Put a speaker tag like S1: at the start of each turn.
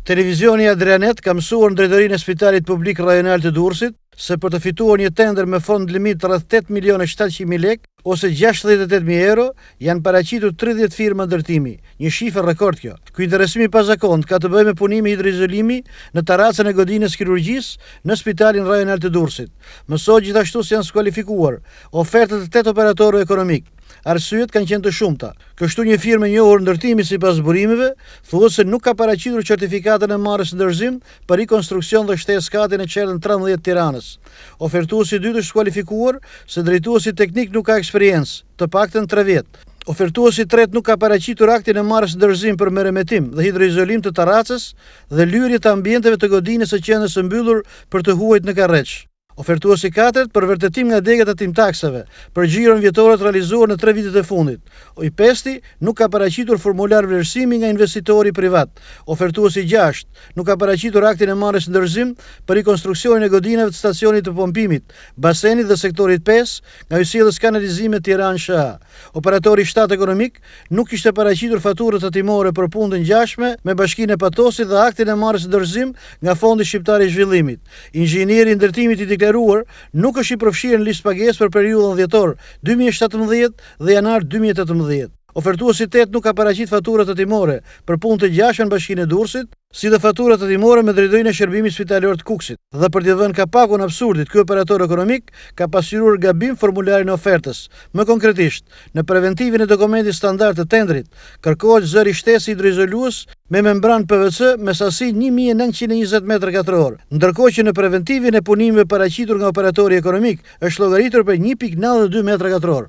S1: Televizioni Adrianet ka mësuar në drejtërinë e spitalit publik rajonal të Durësit se për të fituar një tender me fond limit rrëth 8.700.000 lek ose 68.000 euro, janë paracitur 30 firma ndërtimi, një shifër rekord kjo. Kuj interesimi pazakont ka të bëj me punimi hidrizolimi në taracën e godinës kirurgjis në spitalin rajonal të Durësit. Mëso gjithashtu se janë skualifikuar ofertet të 8 operatoru ekonomikë arsyet kanë qenë të shumta. Kështu një firmë e njohur ndërtimi sipas burimeve thua se nuk ka paraqitur certifikatën e marës ndërzim për rikonstruksion dhe shtesë katin e qerrën 13 të Tiranës. Ofertuesi i dytë është kualifikuar, se drejtuesi teknik nuk ka eksperiencë, të paktën 3 vjet. Ofertuesi i tretë nuk ka paraqitur aktin e marës ndërzim për merremetim dhe hidroizolim të tarracës dhe lyrje të ambienteve të godinës së qendrës së mbyllur për të huajt në Karreç ofertuosi 4 për vërtetim nga degët atim taksave për gjiron të realizuar në tre vitet e fundit. O i pesti nuk ka paracitur formular vërësimi nga investitori privat. Ofertuosi 6 nuk ka paracitur aktin e në ndërzim për i konstruksionin e godinave të stacionit të pompimit, basenit dhe sektorit 5 nga usilës kanalizime në Shaha. Operatori 7 ekonomik nuk ishte paracitur faturët atimore për pundën gjashme me bashkine patosi dhe aktin e në ndërzim nga fondi shqiptari zhvillimit. Inginieri ndërtimit i dikler deklaruar nuk është i përfshirë në listë pagesë për periudhën dhjetor 2017 dhe janar 2018. Ofertuositet nuk ka paracit faturat të timore për pun të gjashën bashkin e dursit, si dhe faturat të timore me drejdojnë e shërbimi spitalor të kuksit. Dhe për të dhënë ka pako absurdit, kjo operator ekonomik ka pasirur gabim formularin e ofertës. Më konkretisht, në preventivin e dokumentit standart të tendrit, kërkoj zëri shtesi i drejzoluës me membran PVC me sasi 1920 m3. Ndërkoj që në preventivin e punimve paracitur nga operatori ekonomik është logaritur për 1.92 m3.